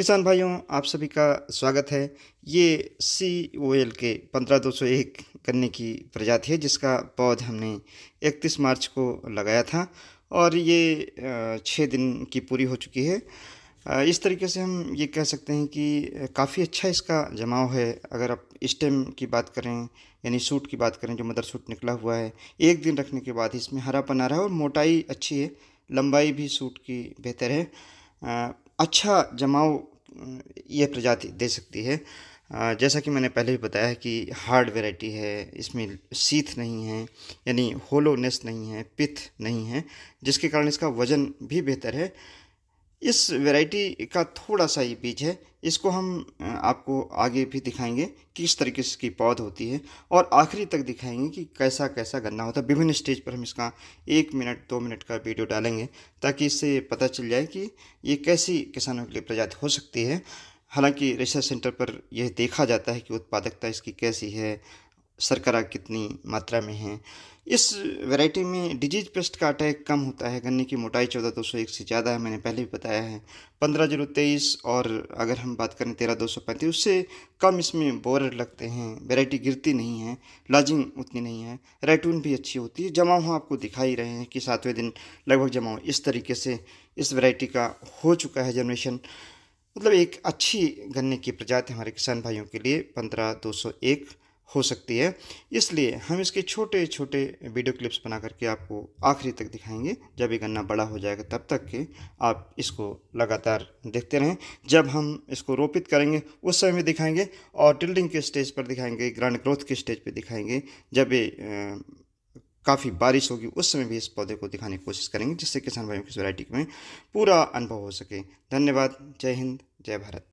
किसान भाइयों आप सभी का स्वागत है ये सी ओ एल के पंद्रह दो सौ एक गन्ने की प्रजाति है जिसका पौध हमने इकतीस मार्च को लगाया था और ये छः दिन की पूरी हो चुकी है इस तरीके से हम ये कह सकते हैं कि काफ़ी अच्छा इसका जमाव है अगर आप स्टेम की बात करें यानी सूट की बात करें जो मदर सूट निकला हुआ है एक दिन रखने के बाद इसमें हरा आ रहा है और मोटाई अच्छी है लंबाई भी सूट की बेहतर है अच्छा जमाव ये प्रजाति दे सकती है जैसा कि मैंने पहले भी बताया है कि हार्ड वैरायटी है इसमें सीथ नहीं है यानी होलोनेस नहीं है पिथ नहीं है जिसके कारण इसका वज़न भी बेहतर है इस वैरायटी का थोड़ा सा ये बीज है इसको हम आपको आगे भी दिखाएंगे किस तरीके से इसकी पौध होती है और आखिरी तक दिखाएंगे कि कैसा कैसा गन्ना होता है विभिन्न स्टेज पर हम इसका एक मिनट दो मिनट का वीडियो डालेंगे ताकि इससे पता चल जाए कि ये कैसी किसानों के लिए प्रजाति हो सकती है हालांकि रिसर्च सेंटर पर यह देखा जाता है कि उत्पादकता इसकी कैसी है शर्करा कितनी मात्रा में है इस वैरायटी में डिजीज पेस्ट का अटैक कम होता है गन्ने की मोटाई चौदह दो सौ एक से ज़्यादा है मैंने पहले भी बताया है पंद्रह जीरो तेईस और अगर हम बात करें तेरह दो सौ पैंतीस उससे कम इसमें बोरर लगते हैं वैरायटी गिरती नहीं है लाजिंग उतनी नहीं है रेटून भी अच्छी होती है जमाव हाँ आपको दिखा ही रहे हैं कि सातवें दिन लगभग जमाव इस तरीके से इस वैरायटी का हो चुका है जनरेशन मतलब एक अच्छी गन्ने की प्रजाति हमारे किसान भाइयों के लिए पंद्रह दो सौ एक हो सकती है इसलिए हम इसके छोटे छोटे वीडियो क्लिप्स बना करके आपको आखिरी तक दिखाएंगे जब ये गन्ना बड़ा हो जाएगा तब तक के आप इसको लगातार देखते रहें जब हम इसको रोपित करेंगे उस समय में दिखाएंगे और टिल्डिंग के स्टेज पर दिखाएंगे ग्रांड ग्रोथ के स्टेज पर दिखाएंगे जब ये काफ़ी बारिश होगी उस समय भी इस पौधे को दिखाने की कोशिश करेंगे जिससे किसान भाइयों की वैरायटी में पूरा अनुभव हो सके धन्यवाद जय हिंद जय भारत